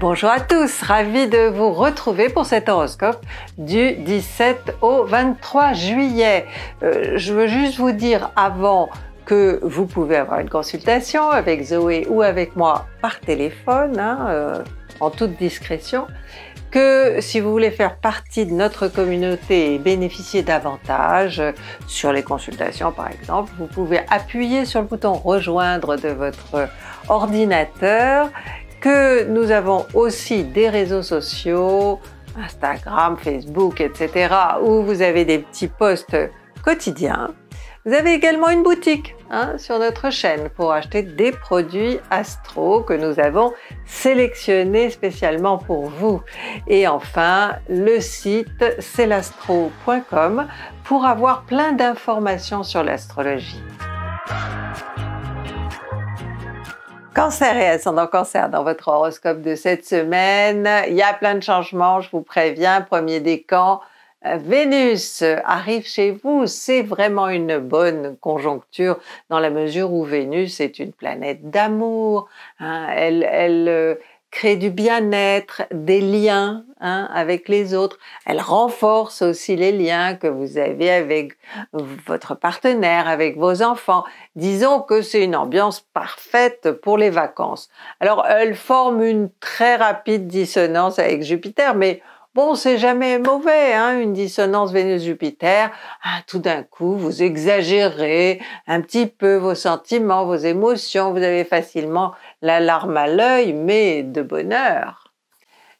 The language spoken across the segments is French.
Bonjour à tous, ravi de vous retrouver pour cet horoscope du 17 au 23 juillet. Euh, je veux juste vous dire avant que vous pouvez avoir une consultation avec Zoé ou avec moi par téléphone, hein, euh, en toute discrétion, que si vous voulez faire partie de notre communauté et bénéficier davantage sur les consultations par exemple, vous pouvez appuyer sur le bouton rejoindre de votre ordinateur nous avons aussi des réseaux sociaux, Instagram, Facebook, etc., où vous avez des petits posts quotidiens. Vous avez également une boutique hein, sur notre chaîne pour acheter des produits astro que nous avons sélectionnés spécialement pour vous. Et enfin, le site celastro.com pour avoir plein d'informations sur l'astrologie. Cancer et ascendant cancer dans votre horoscope de cette semaine. Il y a plein de changements, je vous préviens. Premier décan, euh, Vénus arrive chez vous. C'est vraiment une bonne conjoncture dans la mesure où Vénus est une planète d'amour. Hein. elle euh, crée du bien-être, des liens hein, avec les autres. Elle renforce aussi les liens que vous avez avec votre partenaire, avec vos enfants. Disons que c'est une ambiance parfaite pour les vacances. Alors, elle forme une très rapide dissonance avec Jupiter, mais Bon, c'est jamais mauvais, hein, une dissonance Vénus-Jupiter. Ah, tout d'un coup, vous exagérez un petit peu vos sentiments, vos émotions, vous avez facilement la larme à l'œil, mais de bonheur.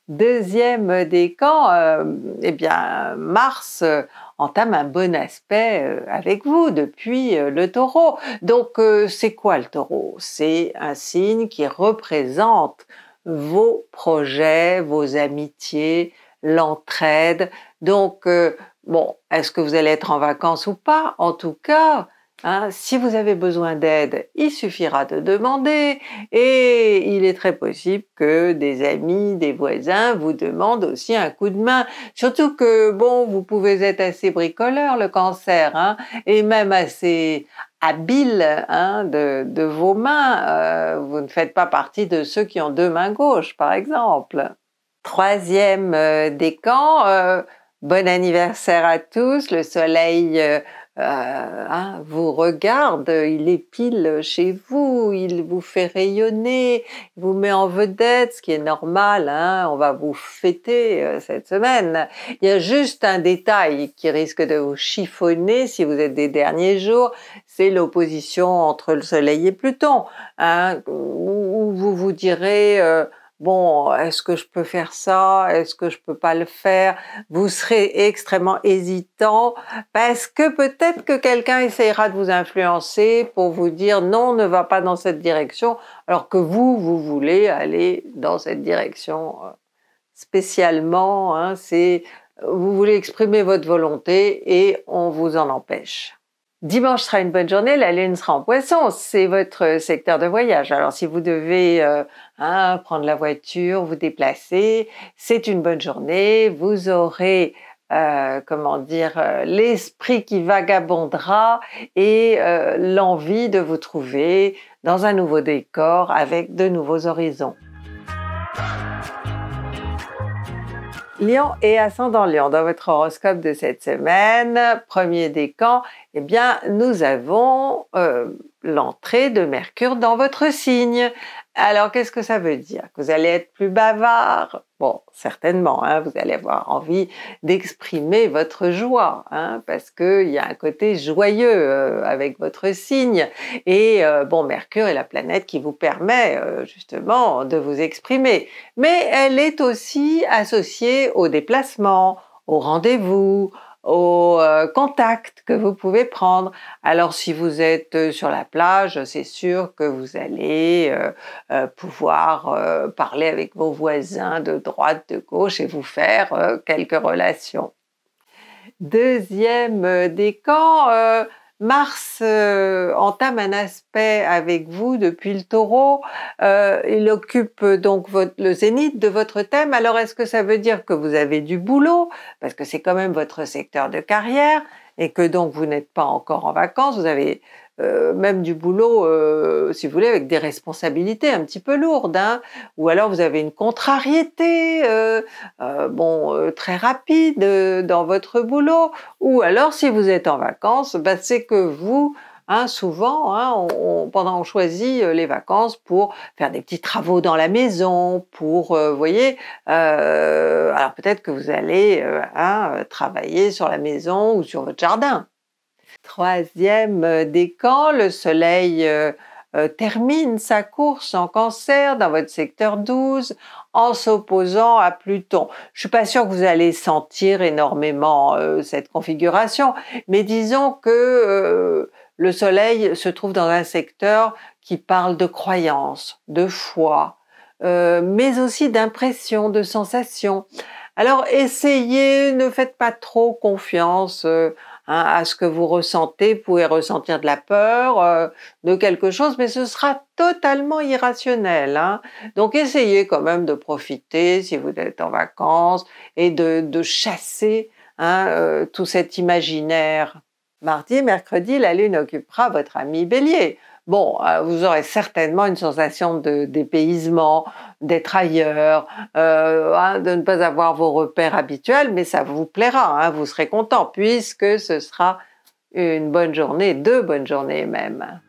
Deuxième décan, camps, euh, eh bien, Mars euh, entame un bon aspect euh, avec vous depuis le taureau. Donc, c'est quoi le taureau C'est un signe qui représente vos projets, vos amitiés, l'entraide. Donc, euh, bon, est-ce que vous allez être en vacances ou pas En tout cas, hein, si vous avez besoin d'aide, il suffira de demander et il est très possible que des amis, des voisins vous demandent aussi un coup de main. Surtout que, bon, vous pouvez être assez bricoleur, le cancer, hein, et même assez habile hein, de, vos mains. Euh, vous ne faites pas partie de ceux qui ont deux mains gauches, par exemple troisième euh, des camps. Euh, bon anniversaire à tous, le soleil euh, hein, vous regarde, il est pile chez vous, il vous fait rayonner, il vous met en vedette, ce qui est normal, hein. on va vous fêter cette semaine. Il y a juste un détail qui risque de vous chiffonner si vous êtes des derniers jours, c'est l'opposition entre le Soleil et Pluton, hein, où vous vous direz bon, est-ce que je peux faire ça Est-ce que je peux pas le faire Vous serez extrêmement hésitant parce que peut-être que quelqu'un essayera de vous influencer pour vous dire non, ne va pas dans cette direction, alors que vous, vous voulez aller dans cette direction euh, spécialement. Hein, c'est vous voulez exprimer votre volonté et on vous en empêche. Dimanche sera une bonne journée, la lune sera en poisson, c'est votre secteur de voyage. Alors si vous devez euh, hein, prendre la voiture, vous déplacer, c'est une bonne journée, vous aurez euh, comment dire euh, l'esprit qui vagabondera et l'envie de vous trouver dans un nouveau décor avec de nouveaux horizons. Lion et ascendant Lion, dans votre horoscope de cette semaine, premier décan, eh bien, nous avons euh, l'entrée de Mercure dans votre signe. Alors, qu'est-ce que ça veut dire Que vous allez être plus bavard Bon, certainement, hein, vous allez avoir envie d'exprimer votre joie, hein, parce qu'il y a un côté joyeux euh, avec votre signe. Et euh, bon, Mercure est la planète qui vous permet euh, justement de vous exprimer. Mais elle est aussi associée au déplacement, au rendez-vous, au euh, contact que vous pouvez prendre. Alors si vous êtes euh, sur la plage, c'est sûr que vous allez euh, pouvoir parler avec vos voisins de droite, de gauche et vous faire quelques relations. Deuxième décan, Mars euh, entame un aspect avec vous depuis le taureau. Euh, il occupe euh, donc le zénith de votre thème. Alors est-ce que ça veut dire que vous avez du boulot Parce que c'est quand même votre secteur de carrière et que donc vous n'êtes pas encore en vacances. Vous avez euh, même du boulot, euh, si vous voulez, avec des responsabilités un petit peu lourdes, hein, ou alors vous avez une contrariété, euh, bon, très rapide dans votre boulot, ou alors si vous êtes en vacances, bah, c'est que vous Hein, souvent, hein, pendant on choisit les vacances pour faire des petits travaux dans la maison, pour, vous voyez, alors peut-être que vous allez hein, travailler sur la maison ou sur votre jardin troisième euh, décan, le Soleil euh, euh, termine sa course en cancer dans votre secteur 12 en s'opposant à Pluton. Je suis pas sûre que vous allez sentir énormément cette configuration, mais disons que le soleil se trouve dans un secteur qui parle de croyance, de foi, mais aussi d'impression, de sensation. Alors essayez, ne faites pas trop confiance Hein, à ce que vous ressentez. Vous pouvez ressentir de la peur, euh, de quelque chose, mais ce sera totalement irrationnel. Hein. Donc essayez quand même de profiter si vous êtes en vacances et de, chasser hein, euh, tout cet imaginaire. Mardi, mercredi, la Lune occupera votre ami Bélier bon, euh, vous aurez certainement une sensation de dépaysement, d'être ailleurs, euh, hein, de ne pas avoir vos repères habituels, mais ça vous plaira, hein, vous serez content, puisque ce sera une bonne journée, deux bonnes journées même.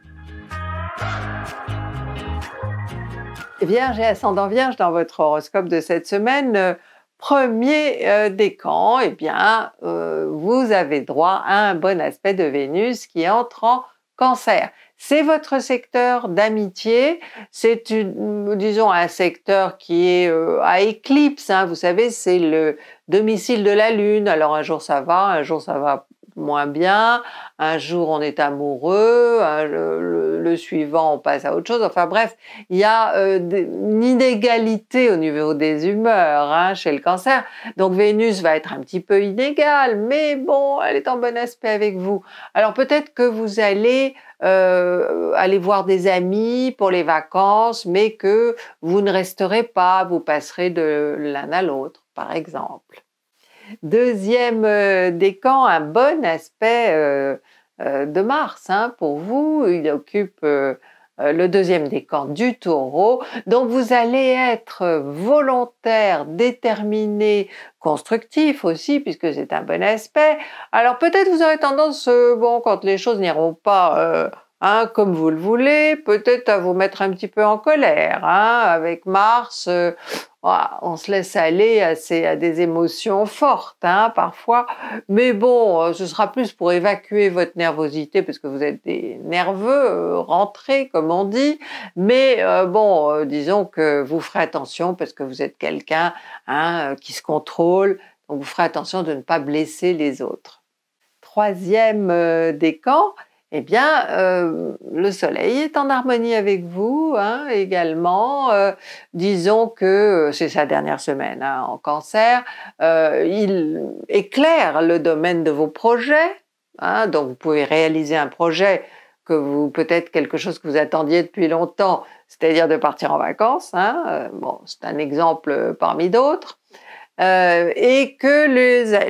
Vierge et ascendant Vierge dans votre horoscope de cette semaine, euh, premier des décan, eh bien, vous avez droit à un bon aspect de Vénus qui entre en cancer. C'est votre secteur d'amitié, c'est disons un secteur qui est euh, à éclipse. Hein. vous savez, c'est le domicile de la lune. Alors un jour ça va, un jour ça va moins bien, un jour on est amoureux, le, suivant on passe à autre chose. Enfin bref, il y a euh, une inégalité au niveau des humeurs hein, chez le cancer. Donc Vénus va être un petit peu inégale, mais bon, elle est en bon aspect avec vous. Alors peut-être que vous allez euh, aller voir des amis pour les vacances, mais que vous ne resterez pas, vous passerez de l'un à l'autre, par exemple. Deuxième euh, décan, un bon aspect euh, euh, de Mars hein, pour vous. Il occupe le deuxième décan du taureau. Donc vous allez être volontaire, déterminé, constructif aussi, puisque c'est un bon aspect. Alors peut-être vous aurez tendance, bon, quand les choses n'iront pas Hein, comme vous le voulez, peut-être à vous mettre un petit peu en colère. Hein, avec Mars, euh, on se laisse aller à, à des émotions fortes hein, parfois, mais bon, euh, ce sera plus pour évacuer votre nervosité parce que vous êtes des nerveux, euh, rentrés comme on dit, mais bon, disons que vous ferez attention parce que vous êtes quelqu'un qui se contrôle, donc vous ferez attention de ne pas blesser les autres. Troisième décan, eh bien, euh, le soleil est en harmonie avec vous hein, également. Euh, disons que euh, c'est sa dernière semaine hein, en cancer. il éclaire le domaine de vos projets. Hein, donc, vous pouvez réaliser un projet que vous, peut-être quelque chose que vous attendiez depuis longtemps, c'est-à-dire de partir en vacances. Hein, bon, c'est un exemple parmi d'autres. et que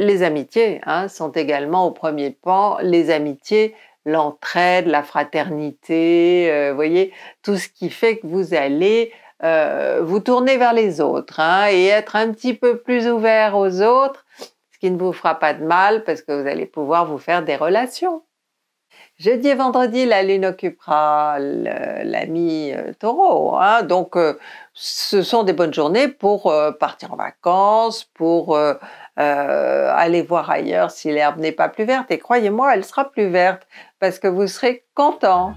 les, amitiés hein, sont également au premier plan, les amitiés l'entraide, la fraternité, euh, voyez, tout ce qui fait que vous allez euh, vous tourner vers les autres hein, et être un petit peu plus ouvert aux autres, ce qui ne vous fera pas de mal parce que vous allez pouvoir vous faire des relations. Jeudi et vendredi, la lune occupera l'ami euh, taureau. Hein, donc, ce sont des bonnes journées pour partir en vacances, pour aller voir ailleurs si l'herbe n'est pas plus verte. Et croyez-moi, elle sera plus verte parce que vous serez content.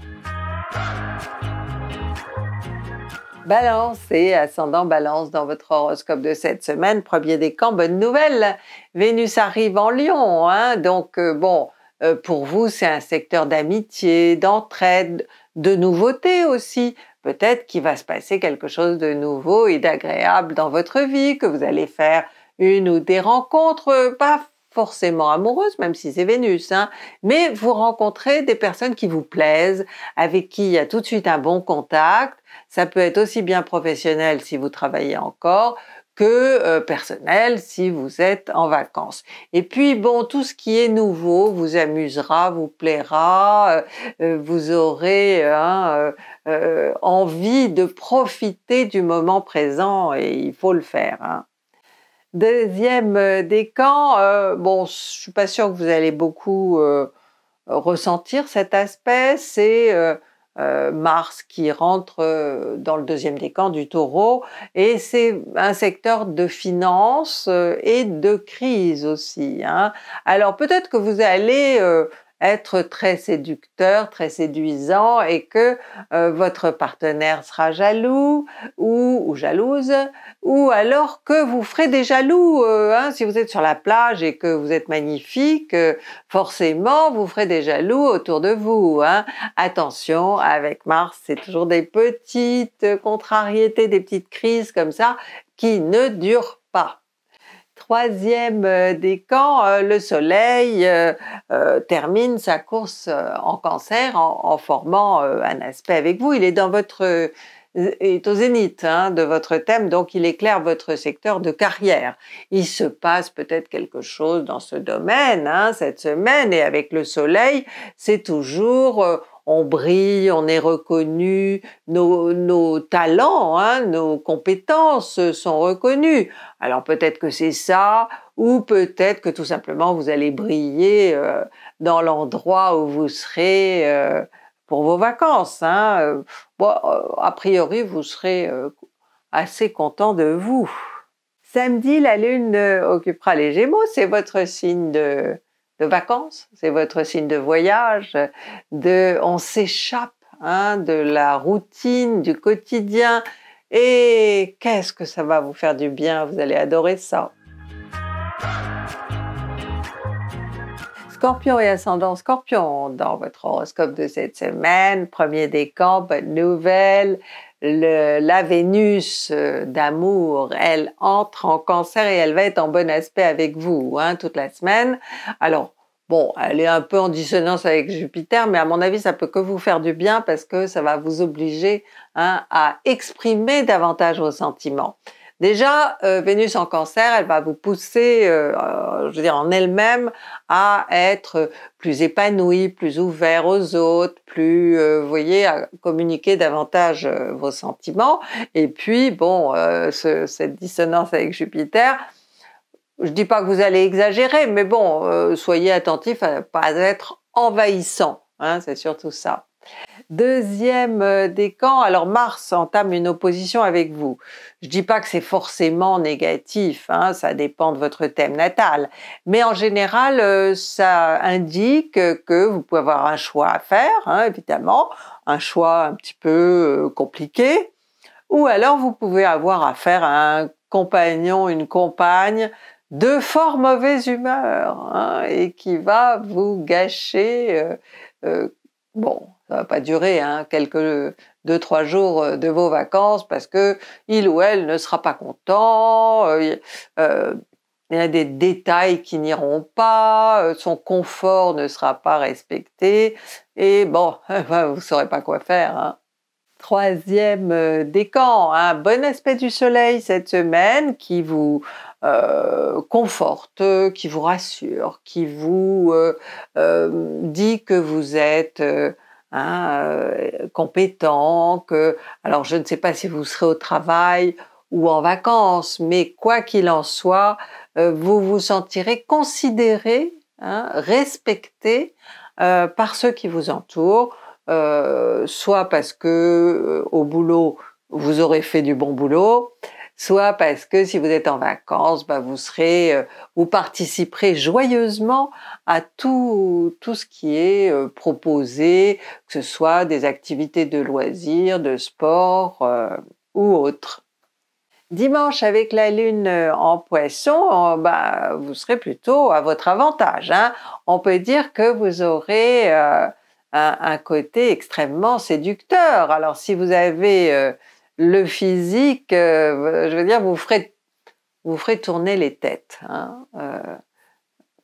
Balance et ascendant balance dans votre horoscope de cette semaine. Premier décan, bonne nouvelle, Vénus arrive en Lion, hein. donc euh, bon, euh, pour vous c'est un secteur d'amitié, d'entraide, de nouveautés aussi. Peut-être qu'il va se passer quelque chose de nouveau et d'agréable dans votre vie, que vous allez faire une ou des rencontres, euh, pas forcément amoureuse, même si c'est Vénus, hein. mais vous rencontrez des personnes qui vous plaisent, avec qui il y a tout de suite un bon contact. Ça peut être aussi bien professionnel si vous travaillez encore que euh, personnel si vous êtes en vacances. Et puis bon, tout ce qui est nouveau vous amusera, vous plaira, euh, euh, vous aurez hein, envie de profiter du moment présent et il faut le faire. Hein. Deuxième euh, décan, euh, bon, je suis pas sûre que vous allez beaucoup euh, ressentir cet aspect, c'est Mars qui rentre dans le deuxième décan du taureau et c'est un secteur de finance et de crise aussi. Hein. Alors peut-être que vous allez être très séducteur, très séduisant et que euh, votre partenaire sera jaloux ou, ou, jalouse ou alors que vous ferez des jaloux. Euh, hein, si vous êtes sur la plage et que vous êtes magnifique, euh, forcément vous ferez des jaloux autour de vous. Hein. Attention, avec Mars, c'est toujours des petites contrariétés, des petites crises comme ça qui ne durent pas troisième euh, décan, euh, le Soleil euh, termine sa course en cancer en, formant un aspect avec vous. Il est dans votre est au zénith hein, de votre thème, donc il éclaire votre secteur de carrière. Il se passe peut-être quelque chose dans ce domaine hein, cette semaine, et avec le soleil, c'est toujours, on brille, on est reconnu, nos, nos talents, hein, nos compétences sont reconnues. Alors peut-être que c'est ça, ou peut-être que tout simplement vous allez briller euh, dans l'endroit où vous serez euh, pour vos vacances. Hein. Euh, a priori, vous serez assez content de vous. Samedi, la Lune occupera les Gémeaux, c'est votre signe de, de vacances, c'est votre signe de voyage, de, on s'échappe hein, de la routine, du quotidien, et qu'est-ce que ça va vous faire du bien, vous allez adorer ça. Scorpion et ascendant Scorpion dans votre horoscope de cette semaine, premier décan, bonne nouvelle, la Vénus euh, d'amour, elle entre en cancer et elle va être en bon aspect avec vous hein, toute la semaine. Alors, bon, elle est un peu en dissonance avec Jupiter, mais à mon avis, ça peut que vous faire du bien parce que ça va vous obliger hein, à exprimer davantage vos sentiments. Déjà, euh, Vénus en cancer, elle va vous pousser, euh, euh, je veux dire, en elle-même, à être plus épanouie, plus ouvert aux autres, plus, vous voyez, à communiquer davantage vos sentiments. Et puis, bon, cette dissonance avec Jupiter, je ne dis pas que vous allez exagérer, mais bon, soyez attentif à ne pas être envahissant. Hein, c'est surtout ça. Deuxième décan, alors Mars entame une opposition avec vous. Je dis pas que c'est forcément négatif, hein, ça dépend de votre thème natal, mais en général, euh, ça indique que vous pouvez avoir un choix à faire, hein, évidemment, un choix un petit peu euh, compliqué, ou alors vous pouvez avoir affaire à un compagnon, une compagne de fort mauvaise humeur hein, et qui va vous gâcher, euh, bon, ça va pas durer hein, quelques deux trois jours euh, de vos vacances parce que il ou elle ne sera pas content. Euh, euh, il y a des détails qui n'iront pas, son confort ne sera pas respecté, et bon, bah, vous ne saurez pas quoi faire. Hein. Troisième décan, un hein, bon aspect du soleil cette semaine qui vous conforte, qui vous rassure, qui vous dit que vous êtes Hein, euh, compétent, que alors je ne sais pas si vous serez au travail ou en vacances, mais quoi qu'il en soit, euh, vous vous sentirez considéré, hein, respecté euh, par ceux qui vous entourent, soit parce que au boulot vous aurez fait du bon boulot, soit parce que si vous êtes en vacances, bah vous serez, vous euh, participerez joyeusement à tout, ce qui est euh, proposé, que ce soit des activités de loisirs, de sport euh, ou autres. Dimanche avec la lune en poisson, bah, vous serez plutôt à votre avantage. Hein. On peut dire que vous aurez un, côté extrêmement séducteur. Alors si vous avez le physique, euh, je veux dire, vous ferez, tourner les têtes. Hein, euh.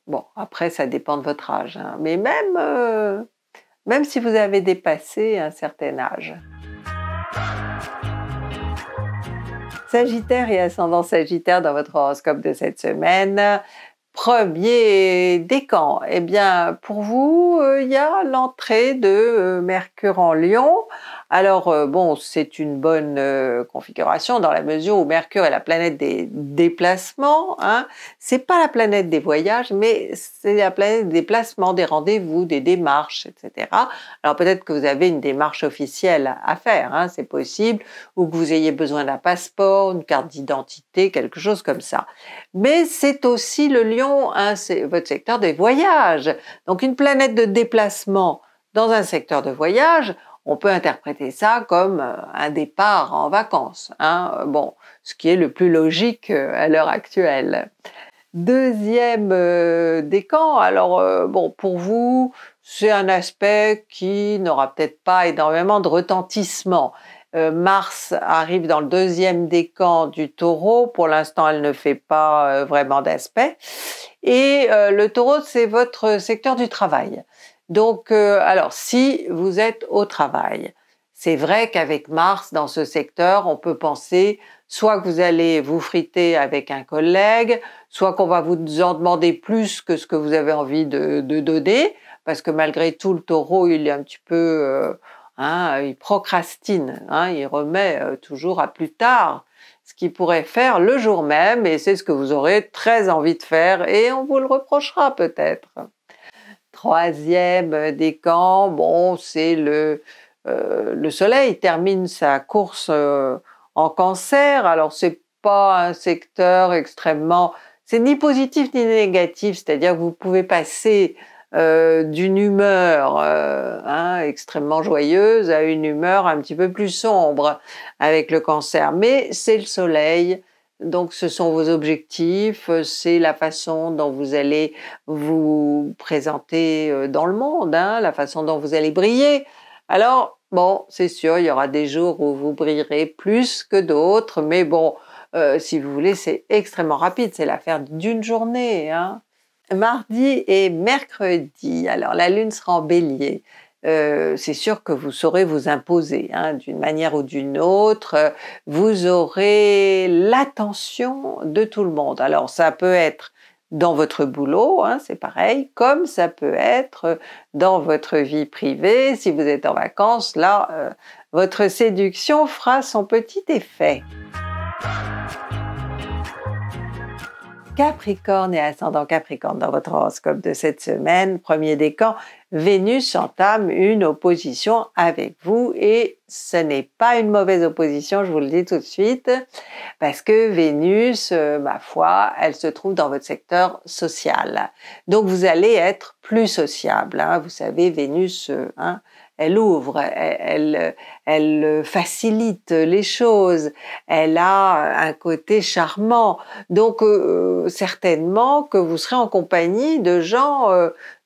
bon, après, ça dépend de votre âge, hein, mais même, euh, même si vous avez dépassé un certain âge. Sagittaire et ascendant Sagittaire dans votre horoscope de cette semaine. Premier décan, eh bien pour vous, il y a l'entrée de Mercure en Lion. Alors, euh, bon, c'est une bonne euh, configuration dans la mesure où Mercure est la planète des déplacements. Hein. C'est pas la planète des voyages, mais c'est la planète des déplacements, des rendez-vous, des démarches, etc. Alors peut-être que vous avez une démarche officielle à faire, hein, c'est possible, ou que vous ayez besoin d'un passeport, une carte d'identité, quelque chose comme ça. Mais c'est aussi le lion, hein, c'est votre secteur des voyages. Donc une planète de déplacement dans un secteur de voyage, on peut interpréter ça comme euh, un départ en vacances, hein, euh, bon, ce qui est le plus logique euh, à l'heure actuelle. Deuxième décan, alors bon, pour vous, c'est un aspect qui n'aura peut-être pas énormément de retentissement. Mars arrive dans le deuxième décan du taureau, pour l'instant elle ne fait pas vraiment d'aspect. Et le taureau, c'est votre secteur du travail. Donc, euh, alors, si vous êtes au travail, c'est vrai qu'avec Mars, dans ce secteur, on peut penser soit que vous allez vous friter avec un collègue, soit qu'on va vous en demander plus que ce que vous avez envie de, donner, parce que malgré tout, le taureau, il est un petit peu... Euh, hein, il procrastine, hein, il remet euh, toujours à plus tard ce qu'il pourrait faire le jour même, et c'est ce que vous aurez très envie de faire, et on vous le reprochera peut-être troisième euh, des camps, bon, c'est le, euh, le soleil termine sa course euh, en cancer. Alors, c'est pas un secteur extrêmement. C'est ni positif ni négatif, c'est-à-dire que vous pouvez passer d'une humeur hein, extrêmement joyeuse à une humeur un petit peu plus sombre avec le cancer. Mais c'est le soleil donc ce sont vos objectifs, euh, c'est la façon dont vous allez vous présenter euh, dans le monde, hein, la façon dont vous allez briller. Alors, bon, c'est sûr, il y aura des jours où vous brillerez plus que d'autres, mais bon, euh, si vous voulez, c'est extrêmement rapide, c'est l'affaire d'une journée. Hein. Mardi et mercredi, alors la lune sera en bélier. Euh, c'est sûr que vous saurez vous imposer hein, d'une manière ou d'une autre. Vous aurez l'attention de tout le monde. Alors ça peut être dans votre boulot, hein, c'est pareil, comme ça peut être dans votre vie privée. Si vous êtes en vacances, là, euh, votre séduction fera son petit effet. Capricorne et ascendant Capricorne dans votre horoscope de cette semaine, premier décan, Vénus entame une opposition avec vous et ce n'est pas une mauvaise opposition, je vous le dis tout de suite, parce que Vénus, euh, ma foi, elle se trouve dans votre secteur social. Donc vous allez être plus sociable. Hein. Vous savez, Vénus, euh, hein, elle ouvre, elle, elle, facilite les choses, elle a un côté charmant. Donc euh, certainement que vous serez en compagnie de gens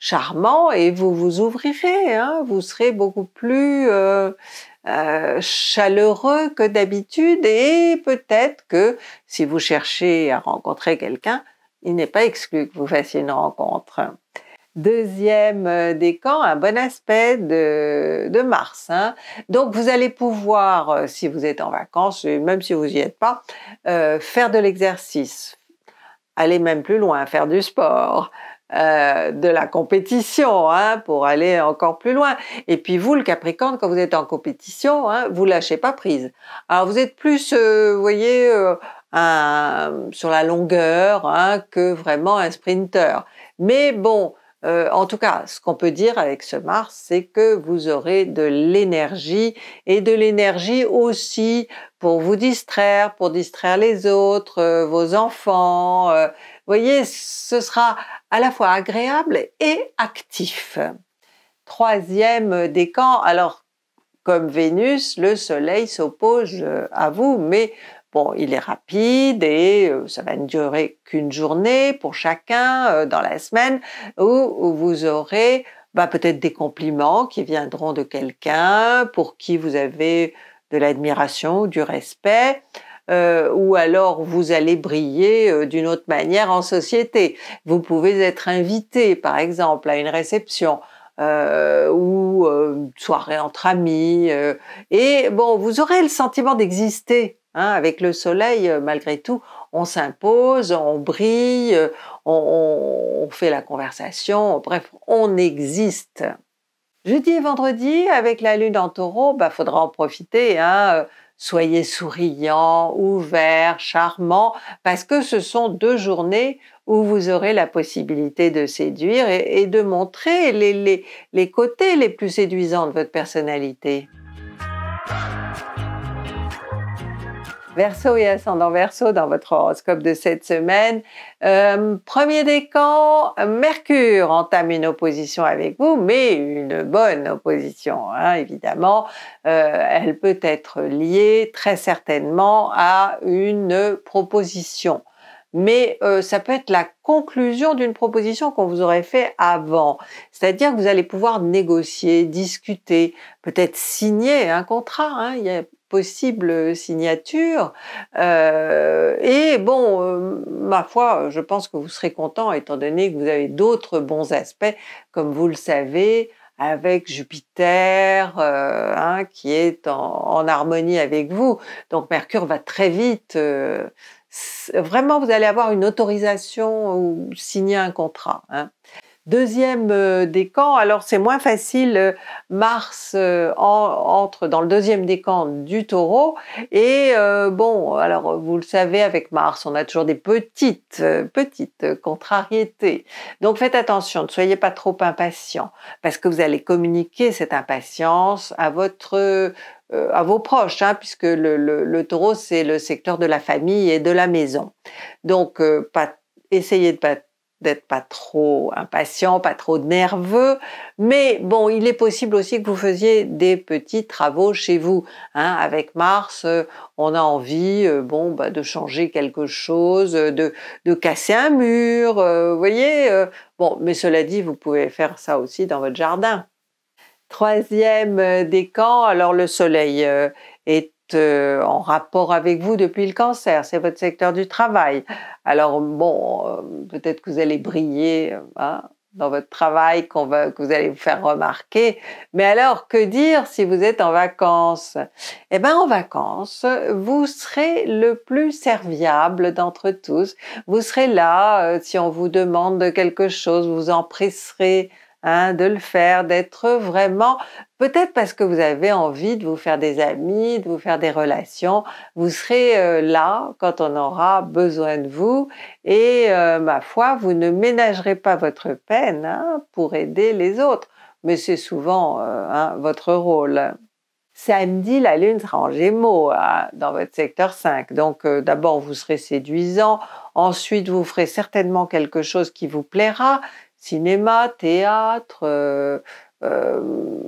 charmant et vous vous ouvrirez, hein. vous serez beaucoup plus euh, euh, chaleureux que d'habitude et peut-être que si vous cherchez à rencontrer quelqu'un, il n'est pas exclu que vous fassiez une rencontre. Deuxième euh, décan, un bon aspect de, Mars. Hein. Donc vous allez pouvoir, si vous êtes en vacances, même si vous n'y êtes pas, faire de l'exercice, aller même plus loin, faire du sport, euh, de la compétition hein, pour aller encore plus loin. Et puis vous, le Capricorne, quand vous êtes en compétition, hein, vous lâchez pas prise. Alors vous êtes plus, euh, vous voyez, euh, sur la longueur hein, que vraiment un sprinter. Mais bon, en tout cas, ce qu'on peut dire avec ce Mars, c'est que vous aurez de l'énergie et de l'énergie aussi pour vous distraire, pour distraire les autres, vos enfants, voyez, ce sera à la fois agréable et actif. Troisième décan, alors comme Vénus, le Soleil s'oppose euh, à vous, mais Bon, il est rapide et euh, ça va ne durer qu'une journée pour chacun euh, dans la semaine où vous aurez bah, peut-être des compliments qui viendront de quelqu'un pour qui vous avez de l'admiration, ou du respect. Euh, ou alors vous allez briller euh, d'une autre manière en société. Vous pouvez être invité, par exemple, à une réception. Euh, ou une soirée entre amis et bon vous aurez le sentiment d'exister hein, avec le soleil malgré tout on s'impose on brille on, fait la conversation bref on existe Jeudi et vendredi, avec la lune en taureau, bah, faudra en profiter. Hein, soyez souriant, ouvert, charmant, parce que ce sont deux journées où vous aurez la possibilité de séduire et, de montrer les côtés les plus séduisants de votre personnalité. Verso et ascendant Verso, dans votre horoscope de cette semaine. Euh, premier décan, Mercure entame une opposition avec vous, mais une bonne opposition, hein, évidemment. Euh, elle peut être liée très certainement à une proposition mais euh, ça peut être la conclusion d'une proposition qu'on vous aurait fait avant. C'est-à-dire que vous allez pouvoir négocier, discuter, peut-être signer un contrat. Hein. Il y a possible euh, signature. Euh, et bon, euh, ma foi, je pense que vous serez content étant donné que vous avez d'autres bons aspects, comme vous le savez, avec Jupiter, hein, qui est en, harmonie avec vous. Donc Mercure va très vite. vraiment, vous allez avoir une autorisation ou signer un contrat. Hein deuxième euh, décan, alors c'est moins facile. Euh, Mars euh, entre dans le deuxième décan du taureau. Et bon, alors vous le savez, avec Mars, on a toujours des petites, petites contrariétés. Donc faites attention, ne soyez pas trop impatient, parce que vous allez communiquer cette impatience à votre à vos proches, hein, puisque le, taureau, c'est le secteur de la famille et de la maison. Donc, pas, essayez de pas d'être pas trop impatient, pas trop nerveux, mais bon, il est possible aussi que vous faisiez des petits travaux chez vous. Hein, avec Mars, euh, on a envie, euh, bon, bah, de changer quelque chose, euh, de, de casser un mur, voyez. bon, mais cela dit, vous pouvez faire ça aussi dans votre jardin. Troisième décan, alors le Soleil est euh, en rapport avec vous depuis le cancer, c'est votre secteur du travail. Alors bon, euh, peut-être que vous allez briller euh, hein, dans votre travail, qu'on va, que vous allez vous faire remarquer. Mais alors, que dire si vous êtes en vacances Eh bien, en vacances, vous serez le plus serviable d'entre tous. Vous serez là, si on vous demande quelque chose, vous empresserez Hein, de le faire, d'être vraiment, peut-être parce que vous avez envie de vous faire des amis, de vous faire des relations, vous serez euh, là quand on aura besoin de vous et euh, ma foi, vous ne ménagerez pas votre peine hein, pour aider les autres, mais c'est souvent euh, hein, votre rôle. Samedi, la Lune sera en Gémeaux dans votre secteur 5. Donc d'abord, vous serez séduisant, ensuite vous ferez certainement quelque chose qui vous plaira, cinéma, théâtre, euh, euh,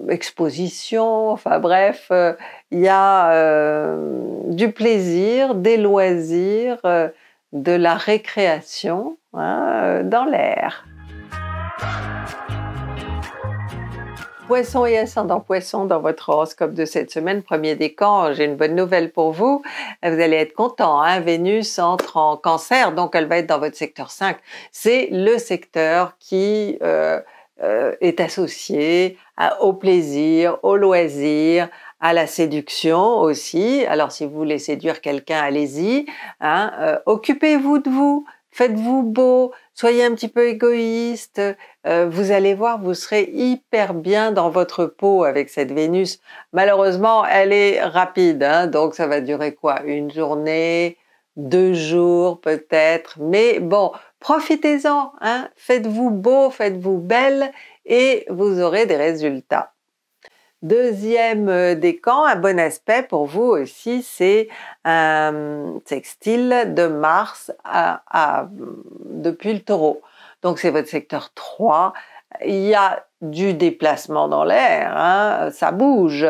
exposition, enfin bref, euh, il y a du plaisir, des loisirs, de la récréation hein, dans l'air. Poisson et ascendant poisson dans votre horoscope de cette semaine, premier décan, j'ai une bonne nouvelle pour vous. Vous allez être content, hein? Vénus entre en cancer, donc elle va être dans votre secteur 5. C'est le secteur qui euh, euh, est associé au plaisir, au loisir, à la séduction aussi. Alors si vous voulez séduire quelqu'un, allez-y. Hein? Euh, occupez-vous de vous faites-vous beau, soyez un petit peu égoïste, euh, vous allez voir, vous serez hyper bien dans votre peau avec cette Vénus. Malheureusement, elle est rapide, hein, donc ça va durer quoi Une journée, deux jours peut-être, mais bon, profitez-en, hein, faites-vous beau, faites-vous belle et vous aurez des résultats. Deuxième euh, décan, un bon aspect pour vous aussi, c'est un euh, textile de Mars depuis le taureau. Donc c'est votre secteur 3. Il y a du déplacement dans l'air, hein, ça bouge,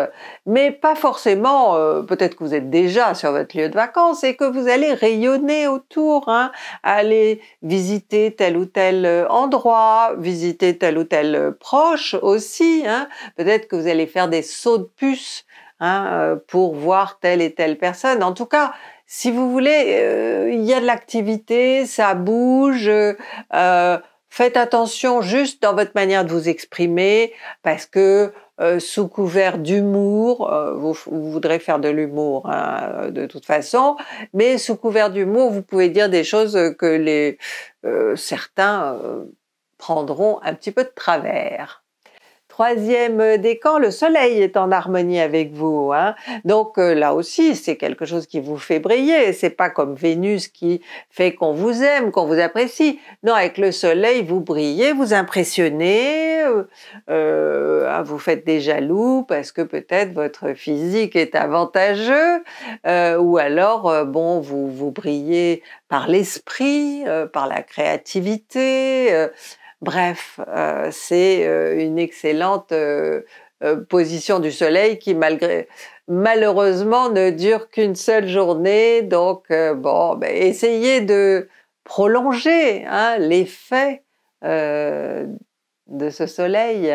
mais pas forcément, euh, peut-être que vous êtes déjà sur votre lieu de vacances et que vous allez rayonner autour, hein, aller visiter tel ou tel euh, endroit, visiter tel ou tel euh, proche aussi, hein, peut-être que vous allez faire des sauts de puce hein, pour voir telle et telle personne. En tout cas, si vous voulez, il y a de l'activité, ça bouge. Faites attention juste dans votre manière de vous exprimer parce que euh, sous couvert d'humour, euh, vous, voudrez faire de l'humour hein, euh, de toute façon, mais sous couvert d'humour, vous pouvez dire des choses que les, certains prendront un petit peu de travers. Troisième euh, décan, le soleil est en harmonie avec vous. Hein. Donc euh, là aussi, c'est quelque chose qui vous fait briller. C'est pas comme Vénus qui fait qu'on vous aime, qu'on vous apprécie. Non, avec le soleil, vous brillez, vous impressionnez, euh, ah, vous faites des jaloux parce que peut-être votre physique est avantageux, ou alors bon, vous vous brillez par l'esprit, par la créativité. Bref, euh, c'est euh, une excellente euh, position du soleil qui malgré malheureusement ne dure qu'une seule journée. Donc bon, ben, essayez de prolonger hein, l'effet de ce soleil.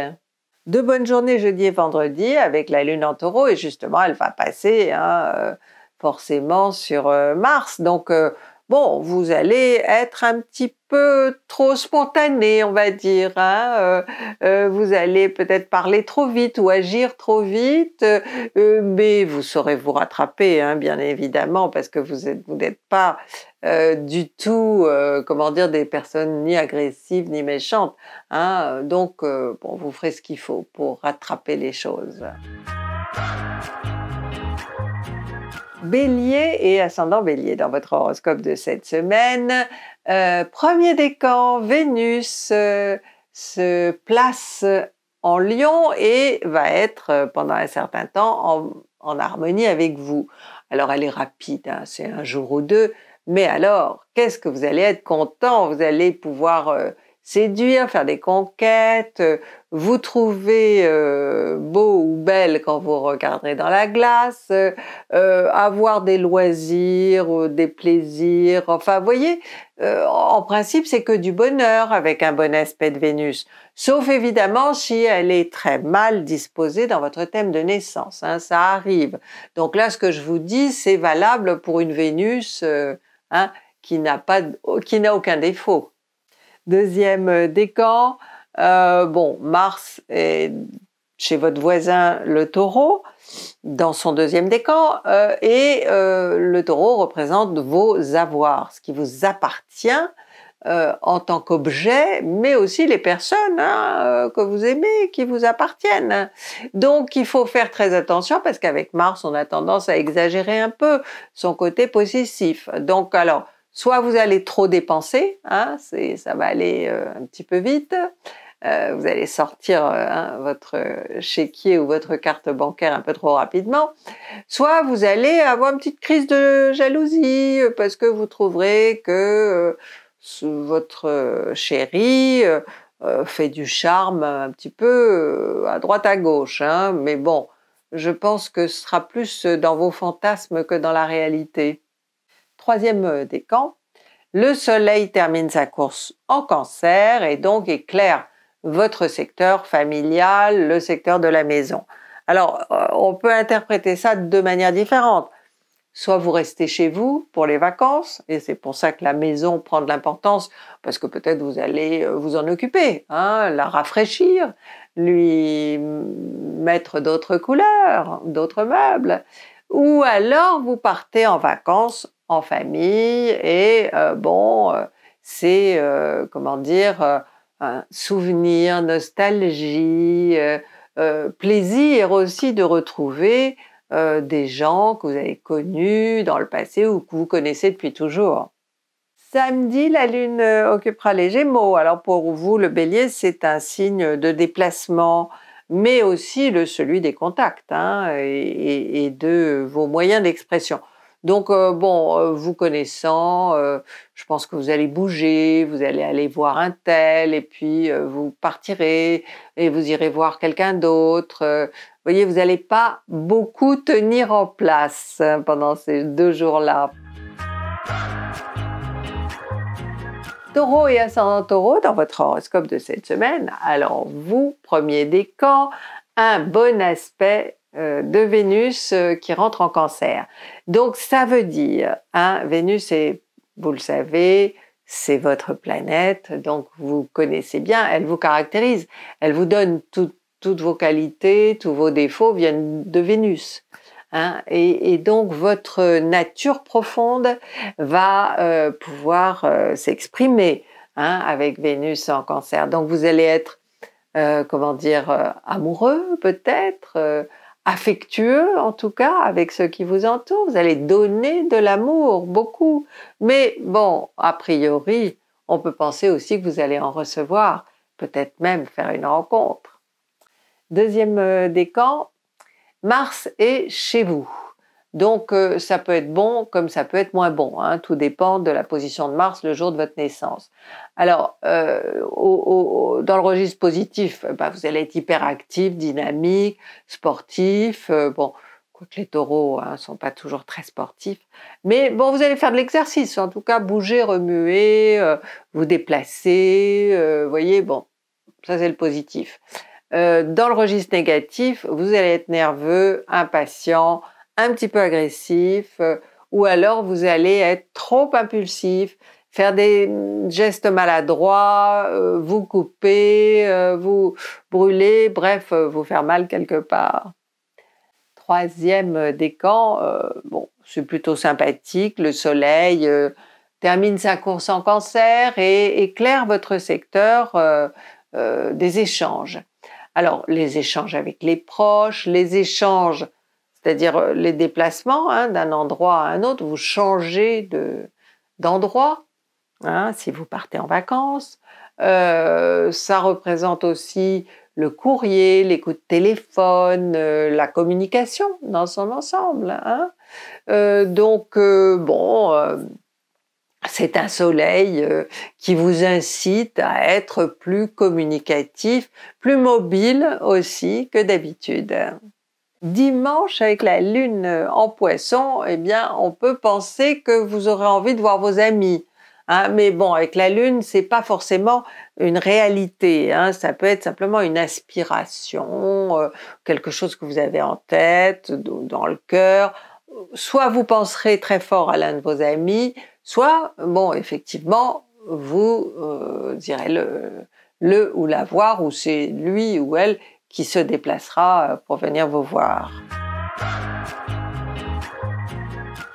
De bonnes journées jeudi et vendredi avec la lune en taureau et justement elle va passer hein, forcément sur Mars. Donc bon, vous allez être un petit peu trop spontané, on va dire. Hein. Euh, euh, vous allez peut-être parler trop vite ou agir trop vite, euh, mais vous saurez vous rattraper, hein, bien évidemment, parce que vous n'êtes vous pas du tout, comment dire, des personnes ni agressives ni méchantes. Hein. donc, bon, vous ferez ce qu'il faut pour rattraper les choses. Bélier et ascendant Bélier dans votre horoscope de cette semaine. Euh, premier décan, Vénus euh, se place en Lion et va être euh, pendant un certain temps en, harmonie avec vous. Alors elle est rapide, hein, c'est un jour ou deux, mais alors qu'est-ce que vous allez être content, vous allez pouvoir euh, séduire, faire des conquêtes, euh, vous trouver euh, beau ou belle quand vous regarderez dans la glace, euh, avoir des loisirs, des plaisirs, enfin vous voyez, en principe c'est que du bonheur avec un bon aspect de Vénus, sauf évidemment si elle est très mal disposée dans votre thème de naissance, hein, ça arrive. Donc là ce que je vous dis c'est valable pour une Vénus hein, qui n'a pas, qui n'a aucun défaut. Deuxième euh, décan, euh, bon, Mars est chez votre voisin le taureau, dans son deuxième décan, euh, et le taureau représente vos avoirs, ce qui vous appartient en tant qu'objet, mais aussi les personnes hein, que vous aimez, qui vous appartiennent. Donc il faut faire très attention parce qu'avec Mars, on a tendance à exagérer un peu son côté possessif. Donc alors, Soit vous allez trop dépenser, hein, ça va aller euh, un petit peu vite. Euh, vous allez sortir euh, votre chéquier ou votre carte bancaire un peu trop rapidement, soit vous allez avoir une petite crise de jalousie parce que vous trouverez que votre chéri fait du charme un petit peu à droite à gauche. Hein. mais bon, je pense que ce sera plus dans vos fantasmes que dans la réalité troisième euh, décan, le Soleil termine sa course en cancer et donc éclaire votre secteur familial, le secteur de la maison. Alors, euh, on peut interpréter ça de deux manières différentes. Soit vous restez chez vous pour les vacances, et c'est pour ça que la maison prend de l'importance, parce que peut-être vous allez euh, vous en occuper, hein, la rafraîchir, lui mettre d'autres couleurs, d'autres meubles, ou alors vous partez en vacances en famille et euh, bon, euh, c'est euh, comment dire un souvenir, nostalgie, plaisir aussi de retrouver des gens que vous avez connus dans le passé ou que vous connaissez depuis toujours. Samedi, la lune occupera les Gémeaux. Alors pour vous, le Bélier, c'est un signe de déplacement, mais aussi le celui des contacts hein, et de vos moyens d'expression. Donc, euh, bon, euh, vous connaissant, euh, je pense que vous allez bouger, vous allez aller voir un tel, et puis vous partirez, et vous irez voir quelqu'un d'autre. Vous voyez, vous n'allez pas beaucoup tenir en place hein, pendant ces deux jours-là. Taureau et ascendant taureau dans votre horoscope de cette semaine. Alors vous, premier décan, un bon aspect euh, de Vénus euh, qui rentre en cancer. Donc ça veut dire, hein, Vénus est, vous le savez, c'est votre planète, donc vous connaissez bien, elle vous caractérise, elle vous donne toutes vos qualités, tous vos défauts viennent de Vénus. Hein, et, donc votre nature profonde va euh, pouvoir s'exprimer hein, avec Vénus en cancer. Donc vous allez être, comment dire, amoureux peut-être, affectueux en tout cas avec ceux qui vous entourent, vous allez donner de l'amour, beaucoup. Mais bon, a priori, on peut penser aussi que vous allez en recevoir, peut-être même faire une rencontre. Deuxième euh, décan, Mars est chez vous. Donc euh, ça peut être bon comme ça peut être moins bon. Hein. tout dépend de la position de Mars le jour de votre naissance. Alors euh, dans le registre positif, euh, bah, vous allez être hyperactif, dynamique, sportif. bon, quoique les taureaux ne hein, sont pas toujours très sportifs. Mais bon, vous allez faire de l'exercice. En tout cas, bouger, remuer, vous déplacer. Vous voyez, bon, ça c'est le positif. dans le registre négatif, vous allez être nerveux, impatient un petit peu agressif, euh, ou alors vous allez être trop impulsif, faire des mm, gestes maladroits, euh, vous couper, euh, vous brûler, bref, vous faire mal quelque part. Troisième décan, bon, c'est plutôt sympathique, le soleil termine sa course en cancer et éclaire votre secteur des échanges. Alors, les échanges avec les proches, les échanges c'est-à-dire euh, les déplacements hein, d'un endroit à un autre, vous changez d'endroit hein, si vous partez en vacances. Euh, ça représente aussi le courrier, les coups de téléphone, euh, la communication dans son ensemble. Hein. donc, bon, c'est un soleil qui vous incite à être plus communicatif, plus mobile aussi que d'habitude dimanche avec la lune en poisson, eh bien, on peut penser que vous aurez envie de voir vos amis. Hein, mais bon, avec la lune, c'est pas forcément une réalité. Hein. ça peut être simplement une aspiration, euh, quelque chose que vous avez en tête, dans le cœur. Soit vous penserez très fort à l'un de vos amis, soit, bon, effectivement, vous euh, direz le, le ou la voir, ou c'est lui ou elle qui se déplacera euh, pour venir vous voir.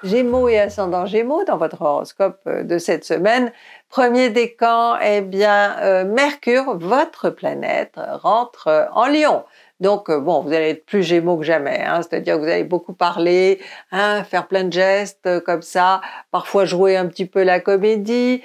Gémeaux et ascendant Gémeaux dans votre horoscope euh, de cette semaine. Premier décan, eh bien euh, Mercure, votre planète, rentre en Lion. Donc bon, vous allez être plus Gémeaux que jamais, hein, c'est-à-dire que vous allez beaucoup parler, hein, faire plein de gestes comme ça, parfois jouer un petit peu la comédie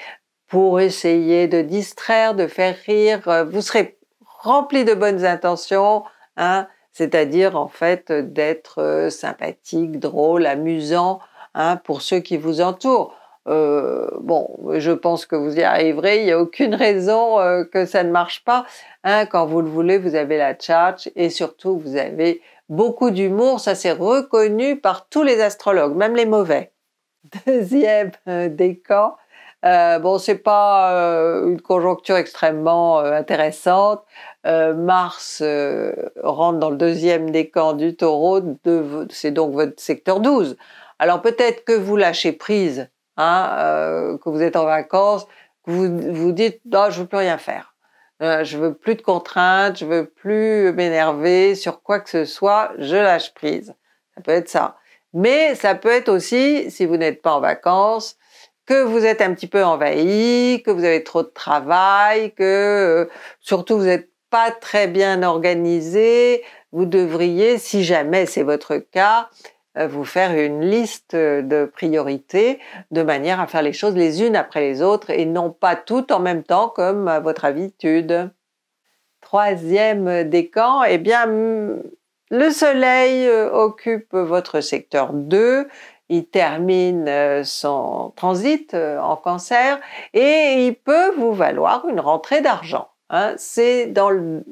pour essayer de distraire, de faire rire. Vous serez rempli de bonnes intentions, hein, c'est-à-dire en fait d'être euh, sympathique, drôle, amusant hein, pour ceux qui vous entourent. Euh, bon, je pense que vous y arriverez, il n'y a aucune raison euh, que ça ne marche pas. Hein. quand vous le voulez, vous avez la charge et surtout vous avez beaucoup d'humour, ça c'est reconnu par tous les astrologues, même les mauvais. Deuxième euh, décan, bon, c'est pas une conjoncture extrêmement intéressante, euh, Mars euh, rentre dans le deuxième décan du taureau, de, c'est donc votre secteur 12. Alors peut-être que vous lâchez prise, hein, euh, que vous êtes en vacances, que vous vous dites non, je veux plus rien faire. je veux plus de contraintes, je veux plus m'énerver sur quoi que ce soit, je lâche prise. Ça peut être ça. Mais ça peut être aussi, si vous n'êtes pas en vacances, que vous êtes un petit peu envahi, que vous avez trop de travail, que surtout vous êtes pas très bien organisé, vous devriez, si jamais c'est votre cas, euh, vous faire une liste de priorités de manière à faire les choses les unes après les autres et non pas toutes en même temps comme votre habitude. Troisième décan, eh bien, mm, le soleil euh, occupe votre secteur 2, il termine euh, son transit en cancer et il peut vous valoir une rentrée d'argent. Hein, c'est dans le,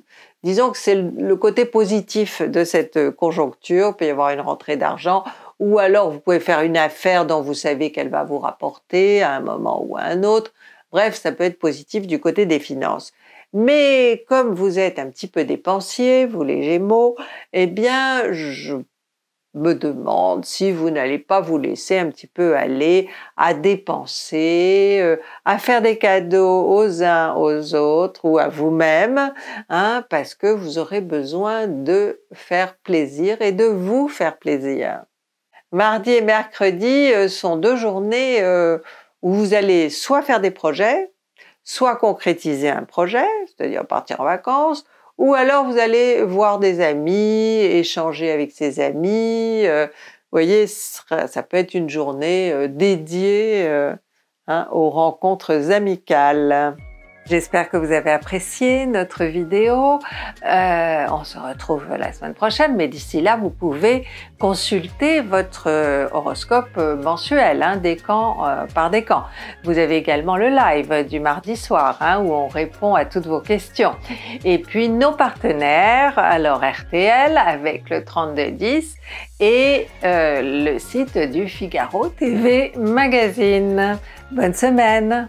disons que c'est le côté positif de cette conjoncture. Il peut y avoir une rentrée d'argent, ou alors vous pouvez faire une affaire dont vous savez qu'elle va vous rapporter à un moment ou à un autre. Bref, ça peut être positif du côté des finances. Mais comme vous êtes un petit peu dépensier, vous les Gémeaux, eh bien, je me demande si vous n'allez pas vous laisser un petit peu aller à dépenser, euh, à faire des cadeaux aux uns aux autres ou à vous-même, hein, parce que vous aurez besoin de faire plaisir et de vous faire plaisir. Mardi et mercredi euh, sont deux journées euh, où vous allez soit faire des projets, soit concrétiser un projet, c'est-à-dire partir en vacances, ou alors vous allez voir des amis, échanger avec ses amis. Euh, vous voyez, ça peut être une journée euh, dédiée euh, hein, aux rencontres amicales. J'espère que vous avez apprécié notre vidéo. Euh, on se retrouve la semaine prochaine, mais d'ici là, vous pouvez consulter votre euh, horoscope euh, mensuel hein, décan par des camps. Vous avez également le live du mardi soir hein, où on répond à toutes vos questions. Et puis nos partenaires, alors RTL avec le 3210 et le site du Figaro TV Magazine. Bonne semaine